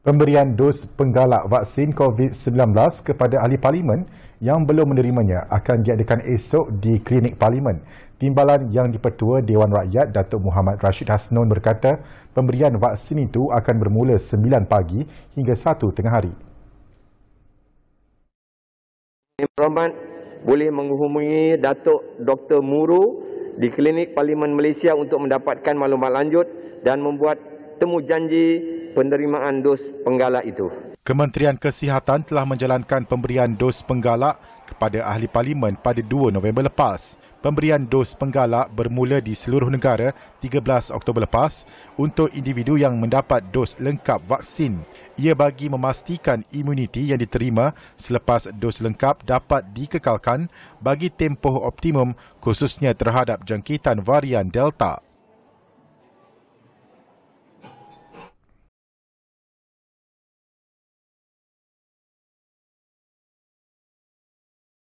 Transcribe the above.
pemberian dos penggalak vaksin COVID-19 kepada ahli parlimen yang belum menerimanya akan diadakan esok di klinik parlimen. Timbalan yang dipertua Dewan Rakyat Datuk Muhammad Rashid Hasnon berkata pemberian vaksin itu akan bermula 9 pagi hingga 1 tengah hari. Rahmat boleh menghubungi Datuk Dr. Muru di Klinik Parlimen Malaysia untuk mendapatkan maklumat lanjut dan membuat temu janji penerimaan dos penggalak itu. Kementerian Kesihatan telah menjalankan pemberian dos penggalak kepada ahli parlimen pada 2 November lepas. Pemberian dos penggalak bermula di seluruh negara 13 Oktober lepas untuk individu yang mendapat dos lengkap vaksin. Ia bagi memastikan imuniti yang diterima selepas dos lengkap dapat dikekalkan bagi tempoh optimum khususnya terhadap jangkitan varian Delta.